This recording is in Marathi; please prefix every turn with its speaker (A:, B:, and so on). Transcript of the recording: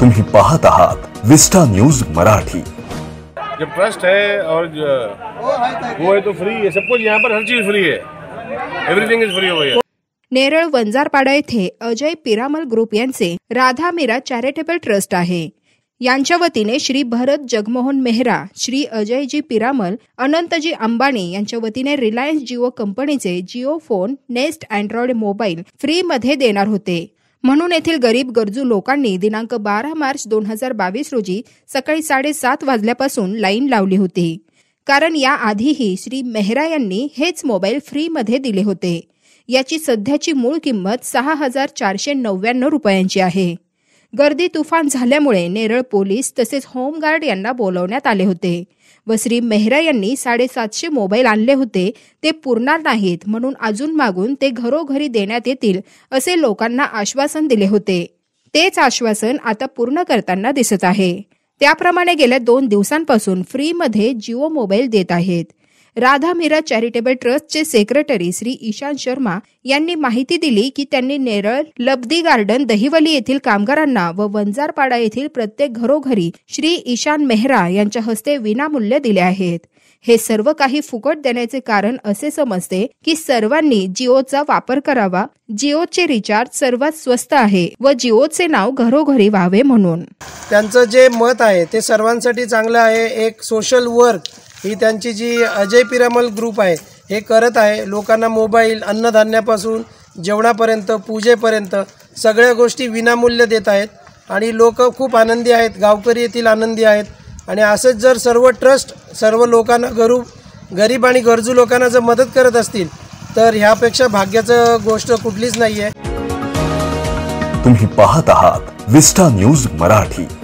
A: तुम्ही पाहत आहात विस्टा न्यूज मराठी जो ट्रस्ट है और वो है तो फ्री है सब कुछ यहाँ पर हर चीज फ्री है everything is free over
B: Neral Vanjarpada येथे अजय पिरामल ग्रुप यांचे राधा मीरा चॅरिटेबल ट्रस्ट आहे यांच्या वतीने श्री भरत जगमोहन मेहरा श्री अजयजी पिरामल अनंतजी अंबानी यांच्या वतीने रिलायन्स जिओ कंपनीचे Jio phone next Android mobile फ्रीमध्ये देणार होते म्हणून येथील गरीब गरजू लोकांनी दिनांक बारा मार्च दोन हजार बावीस रोजी सकाळी साडेसात वाजल्यापासून लाईन लावली होती कारण याआधीही श्री मेहरा यांनी हेच मोबाईल फ्रीमध्ये दिले होते याची सध्याची मूळ किंमत सहा हजार चारशे नव्याण्णव रुपयांची आहे गर्दी तुफान झाल्यामुळे नेरळ पोलीस तसेच होमगार्ड यांना बोलवण्यात आले होते वसरी मेहरा यांनी साडेसातशे मोबाईल आणले होते ते पुरणार नाहीत म्हणून अजून मागून ते घरोघरी देण्यात येतील असे लोकांना आश्वासन दिले होते तेच आश्वासन आता पूर्ण करताना दिसत आहे त्याप्रमाणे गेल्या दोन दिवसांपासून फ्रीमध्ये जिओ मोबाईल देत आहेत राधा मीरा चॅरिटेबल ट्रस्टचे सेक्रेटरी श्री ईशान शर्मा यांनी माहिती दिली की त्यांनी नेरळ लब्दी गार्डन दहिवली येथील कामगारांना व वंजारपाडा येथील प्रत्येक घरोघरी श्री ईशान मेहरा यांच्या हस्ते विनामूल्य दिले आहेत हे सर्व काही फुकट देण्याचे कारण असे समजते की सर्वांनी जिओचा वापर करावा जिओचे रिचार्ज सर्वात स्वस्त आहे व जिओचे नाव घरोघरी व्हावे म्हणून
A: त्यांचं जे मत आहे ते सर्वांसाठी चांगलं आहे एक सोशल वर्क ही त्यांची जी अजय पिरामल ग्रुप आहे हे करत आहे लोकांना मोबाईल अन्नधान्यापासून जेवणापर्यंत पूजेपर्यंत सगळ्या गोष्टी विनामूल्य देत आहेत आणि लोक खूप आनंदी आहेत गावकरी येथील आनंदी आहेत आणि असंच जर सर्व ट्रस्ट सर्व लोकांना गरू गरीब आणि गरजू लोकांना जर मदत करत असतील तर ह्यापेक्षा भाग्याचं गोष्ट कुठलीच नाही आहे
B: तुम्ही पाहत आहात विस्टा न्यूज मराठी